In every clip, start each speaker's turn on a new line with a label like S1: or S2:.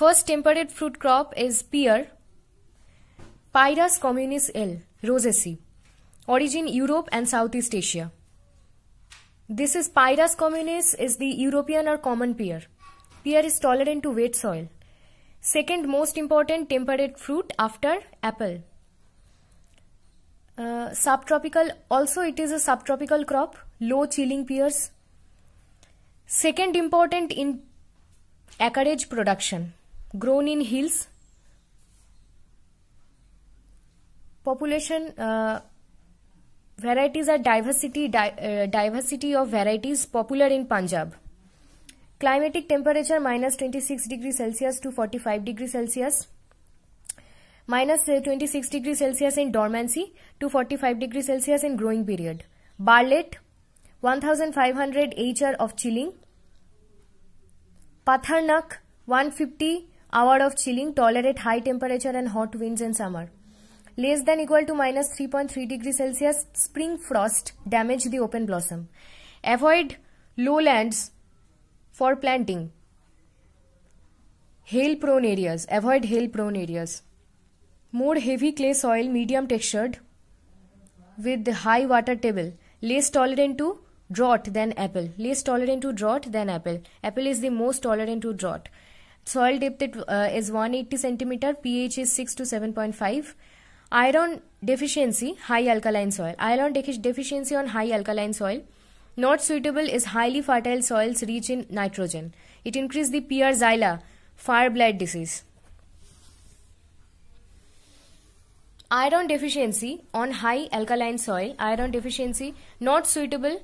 S1: First temperate fruit crop is pear, Pyrus communis L, rosaceae. Origin Europe and Southeast Asia. This is Pyrus communis is the European or common pear. Pear is tolerant to wet soil. Second most important temperate fruit after apple. Uh, subtropical, also it is a subtropical crop, low chilling pears. Second important in acreage production grown in hills population uh, varieties are diversity di uh, diversity of varieties popular in punjab climatic temperature minus 26 degree celsius to 45 degree celsius minus uh, 26 degree celsius in dormancy to 45 degree celsius in growing period barlet 1500 hr of chilling patharnak 150 Hour of chilling, tolerate high temperature and hot winds in summer. Less than equal to minus 3.3 degrees Celsius, spring frost damage the open blossom. Avoid lowlands for planting. Hail prone areas, avoid hail prone areas. More heavy clay soil, medium textured with high water table. Less tolerant to drought than apple. Less tolerant to drought than apple. Apple is the most tolerant to drought. Soil depth it, uh, is 180 centimeter. pH is 6 to 7.5. Iron deficiency, high alkaline soil. Iron deficiency on high alkaline soil. Not suitable is highly fertile soils rich in nitrogen. It increases the PR xyla fire blight disease. Iron deficiency on high alkaline soil. Iron deficiency not suitable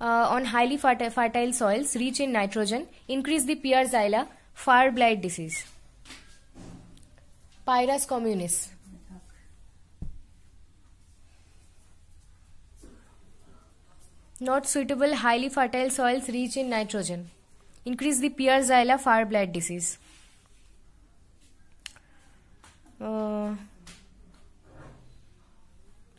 S1: uh, on highly fertile soils rich in nitrogen. Increase the PR xyla Fire blight disease. Pyrus communis. Not suitable highly fertile soils rich in nitrogen. Increase the Pear's xyla fire blight disease.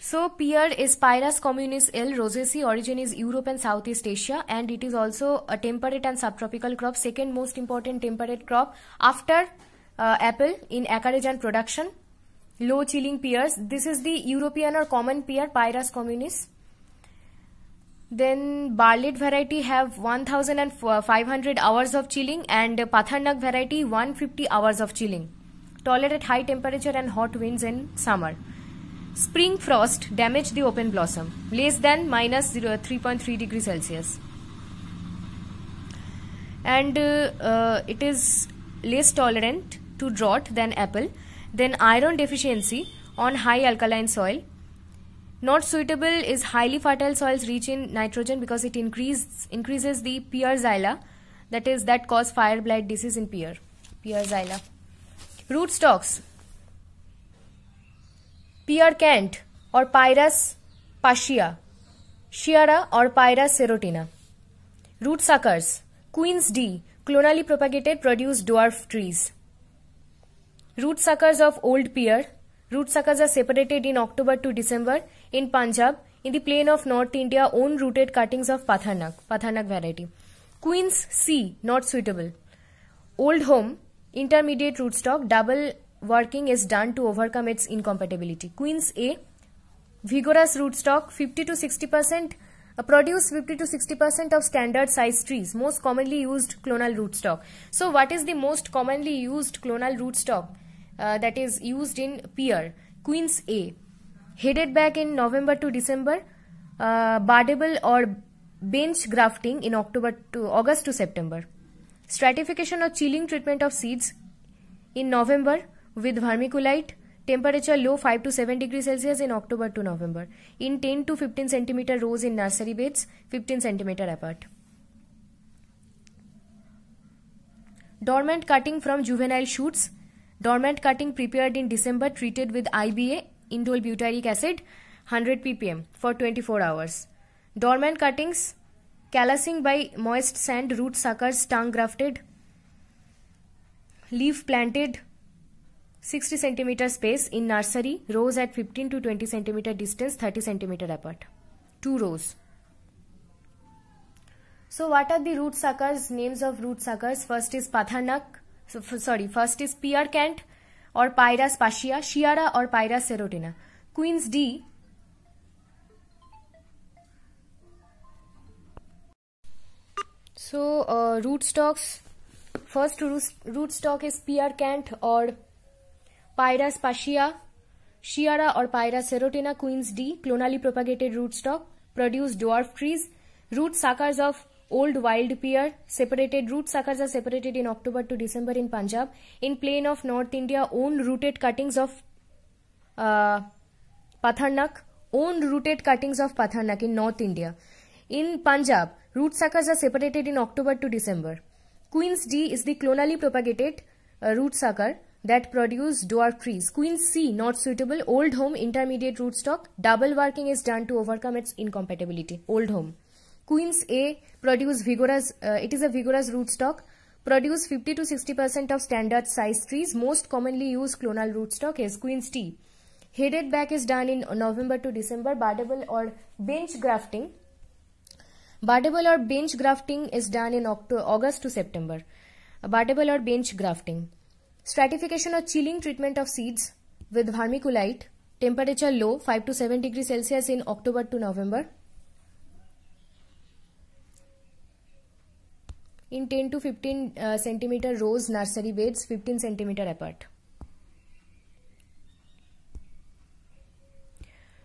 S1: So pear is Pyrus communis L. rosaceae. Origin is Europe and Southeast Asia and it is also a temperate and subtropical crop. Second most important temperate crop after uh, apple in acreage and production. Low chilling pears. This is the European or common pear Pyrus communis. Then Barlet variety have 1500 hours of chilling and Pathanak variety 150 hours of chilling. Tolerate high temperature and hot winds in summer. Spring frost damage the open blossom, less than minus 3.3 degrees Celsius. And uh, uh, it is less tolerant to drought than apple. Then iron deficiency on high alkaline soil. Not suitable is highly fertile soils rich in nitrogen because it increase, increases the pear xyla that is that cause fire blight disease in pear, pear xyla. Root stocks pear Kainth और Pyrus pashia शियारा और Pyrus serotina root suckers quince D clonally propagated produce dwarf trees root suckers of old pear root suckers are separated in October to December in Punjab in the plain of north India own rooted cuttings of Patharnakh Patharnakh variety quince C not suitable old home intermediate root stock double working is done to overcome its incompatibility. Queens A, vigorous rootstock, 50 to 60% uh, produce 50 to 60% of standard size trees, most commonly used clonal rootstock. So what is the most commonly used clonal rootstock uh, that is used in pear? Queens A, headed back in November to December, uh, bardable or bench grafting in October to August to September. Stratification or chilling treatment of seeds in November with vermiculite temperature low 5 to 7 degree celsius in october to november in 10 to 15 centimeter rows in nursery beds 15 centimeter apart dormant cutting from juvenile shoots dormant cutting prepared in december treated with iba indole butyric acid 100 ppm for 24 hours dormant cuttings callousing by moist sand root suckers tongue grafted leaf planted 60 centimeter space in nursery, rows at 15 to 20 centimeter distance, 30 centimeter apart. Two rows. So what are the root suckers? Names of root suckers. First is Pathanak. So, sorry, first is Piercant or Pyra spatia, Shiara or Pyra serotina. Queen's D. So uh, rootstocks. First root, rootstock is Piercant or Pyrus pashia शियारा और Pyrus serotina quince D clonally propagated root stock produce dwarf trees root suckers of old wild pear separated root suckers are separated in October to December in Punjab in plain of north India own rooted cuttings of Patharnakh own rooted cuttings of Patharnakh in north India in Punjab root suckers are separated in October to December quince D is the clonally propagated root sucker that produce dwarf trees. Queen C, not suitable. Old home, intermediate rootstock. Double working is done to overcome its incompatibility. Old home. Queens A produce vigorous, uh, it is a vigorous rootstock. Produce 50 to 60% of standard size trees. Most commonly used clonal rootstock is Queens T. Headed back is done in November to December. Bardable or bench grafting. Bardable or bench grafting is done in August to September. Bardable or bench grafting. Stratification or chilling treatment of seeds with vermiculite. Temperature low 5 to 7 degrees Celsius in October to November. In 10 to 15 uh, centimeter rows nursery beds 15 centimeter apart.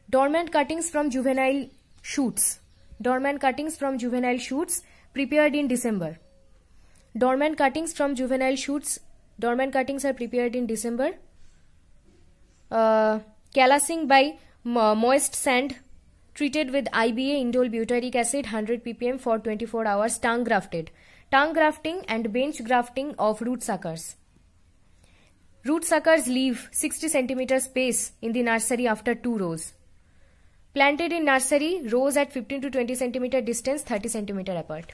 S1: Dormant cuttings from juvenile shoots. Dormant cuttings from juvenile shoots prepared in December. Dormant cuttings from juvenile shoots Dormant cuttings are prepared in December. Uh, by uh, moist sand treated with IBA indole butyric acid 100 ppm for 24 hours tongue grafted. Tongue grafting and bench grafting of root suckers. Root suckers leave 60 cm space in the nursery after two rows. Planted in nursery, rows at 15 to 20 cm distance, 30 cm apart.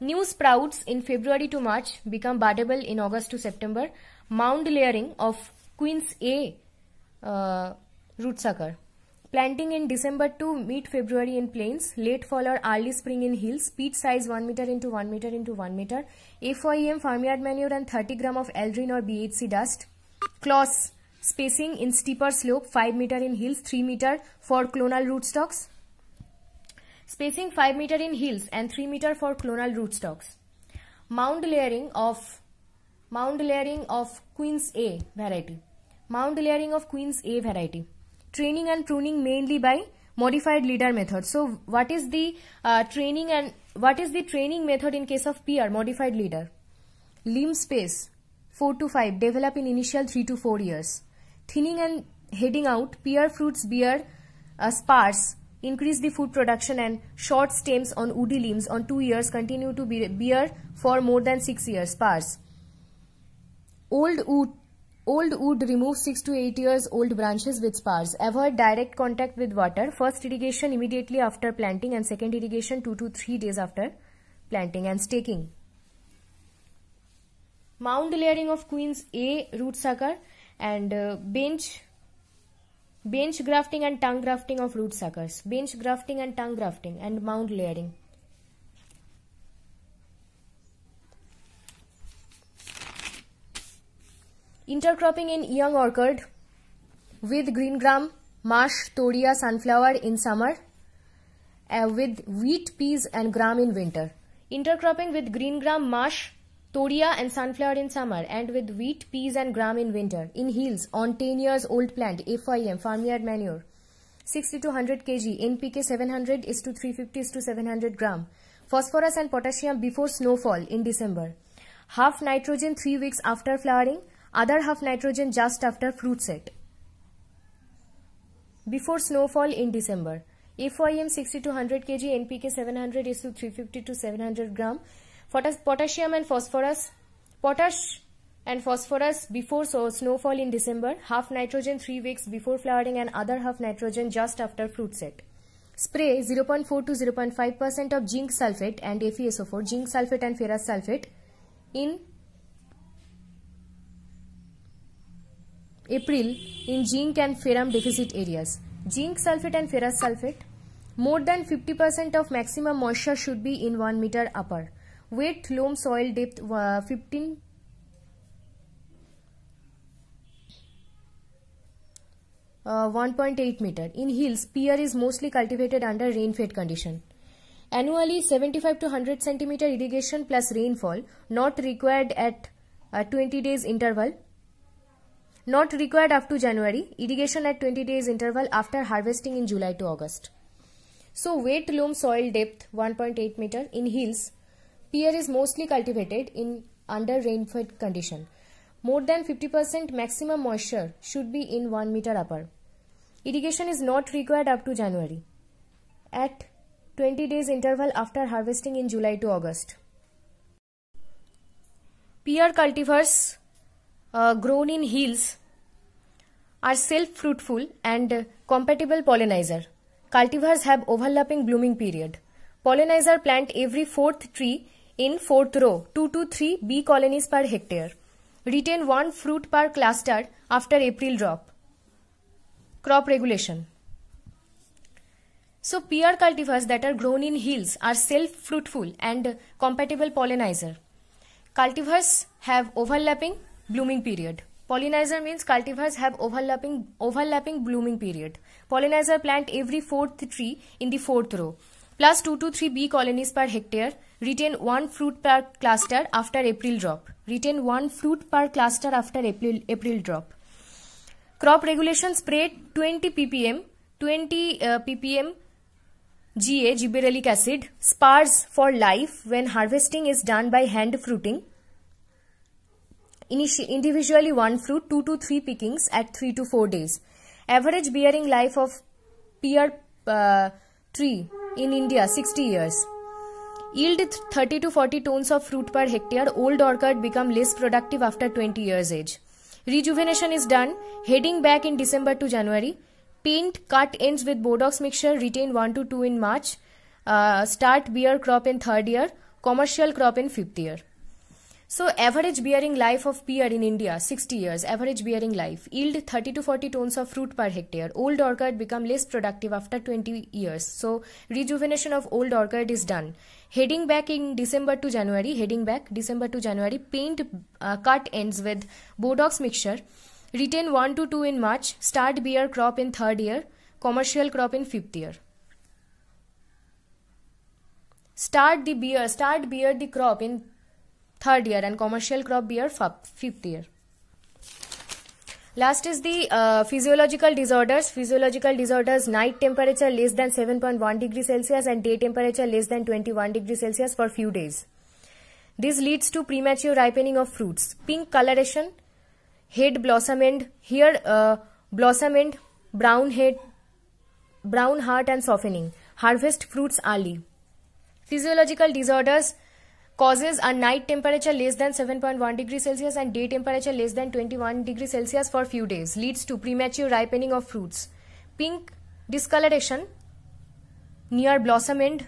S1: New sprouts in February to March become buddable in August to September. Mound layering of Queen's A uh, rootsucker. Planting in December to mid-February in plains, late fall or early spring in hills, peat size 1 meter into 1 meter into 1 meter, FYEM farmyard manure and 30 gram of Aldrin or BHC dust, cloth spacing in steeper slope 5 meter in hills, 3 meter for clonal rootstocks, Spacing 5 meter in hills and 3 meter for clonal rootstocks. Mound layering of mound layering of Queen's A variety. Mound layering of Queen's A variety. Training and pruning mainly by modified leader method. So what is the uh, training and what is the training method in case of PR modified leader? Limb space 4 to 5 develop in initial 3 to 4 years. Thinning and heading out pear fruits bear uh, sparse increase the food production and short stems on woody limbs on 2 years continue to bear for more than 6 years past. Old wood Old wood remove 6 to 8 years old branches with spars. Avoid direct contact with water. First irrigation immediately after planting and second irrigation 2 to 3 days after planting and staking. Mound layering of queens A root sucker and uh, bench Bench grafting and tongue grafting of root suckers. Bench grafting and tongue grafting and mound layering. Intercropping in young orchard with green gram, marsh, toria, sunflower in summer uh, with wheat, peas and gram in winter. Intercropping with green gram, marsh, Toria and sunflower in summer and with wheat, peas and gram in winter. In hills on 10 years old plant, FIM, farmyard manure. 60 to 100 kg, NPK 700 is to 350 is to 700 gram. Phosphorus and potassium before snowfall in December. Half nitrogen 3 weeks after flowering, other half nitrogen just after fruit set. Before snowfall in December. FYM 60 to 100 kg, NPK 700 is to 350 to 700 gram potassium and phosphorus. Potash and phosphorus before so snowfall in December, half nitrogen 3 weeks before flowering and other half nitrogen just after fruit set. Spray 0.4 to 0.5% of zinc sulfate and FeSO4, zinc sulfate and ferrous sulfate in April in zinc and ferrum deficit areas. Zinc sulfate and ferrous sulfate, more than 50% of maximum moisture should be in 1 meter upper. Weight loam soil depth uh, 15 uh, 1.8 meter. In hills, pear is mostly cultivated under rain-fed condition. Annually, 75 to 100 centimeter irrigation plus rainfall not required at uh, 20 days interval. Not required up to January. Irrigation at 20 days interval after harvesting in July to August. So, weight loam soil depth 1.8 meter in hills. Pear is mostly cultivated in under rainfed condition. More than 50% maximum moisture should be in 1 meter upper. Irrigation is not required up to January. At 20 days interval after harvesting in July to August. Pear cultivars uh, grown in hills are self-fruitful and compatible pollinizer. Cultivars have overlapping blooming period. Pollinizer plant every fourth tree in fourth row 2 to 3 bee colonies per hectare. Retain one fruit per cluster after April drop. Crop regulation. So PR cultivars that are grown in hills are self-fruitful and compatible pollinizer. Cultivars have overlapping blooming period. Pollinizer means cultivars have overlapping overlapping blooming period. Pollinizer plant every fourth tree in the fourth row plus 2 to 3 bee colonies per hectare, retain 1 fruit per cluster after April drop. Retain 1 fruit per cluster after April, April drop. Crop regulation spray 20 ppm, 20 uh, ppm GA, gibberellic acid, spars for life when harvesting is done by hand fruiting. Initi individually one fruit, 2 to 3 pickings at 3 to 4 days. Average bearing life of pear uh, tree in India 60 years. Yield 30 to 40 tons of fruit per hectare, old orchard become less productive after 20 years age. Rejuvenation is done, heading back in December to January. Paint cut ends with bodox mixture, retain 1 to 2 in March. Uh, start beer crop in third year, commercial crop in fifth year. So average bearing life of pear in India, 60 years, average bearing life, yield 30 to 40 tons of fruit per hectare. Old orchard become less productive after 20 years. So rejuvenation of old orchard is done. Heading back in December to January, heading back December to January, paint uh, cut ends with Bodox mixture. Retain 1 to 2 in March, start beer crop in third year, commercial crop in fifth year start the beer start beer the crop in third year and commercial crop beer fifth year. Last is the uh, physiological disorders. Physiological disorders, night temperature less than 7.1 degree Celsius and day temperature less than 21 degree Celsius for few days. This leads to premature ripening of fruits. Pink coloration, head blossom end, here uh, blossom end, brown head, brown heart and softening. Harvest fruits early. Physiological disorders, causes a night temperature less than 7.1 degree Celsius and day temperature less than 21 degree Celsius for few days, leads to premature ripening of fruits, pink discoloration near blossom end,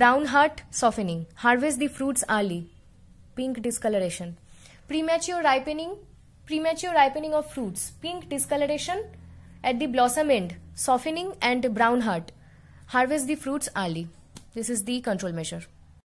S1: brown heart softening, harvest the fruits early, pink discoloration, premature ripening, premature ripening of fruits, pink discoloration at the blossom end, softening and brown heart, harvest the fruits early. This is the control measure.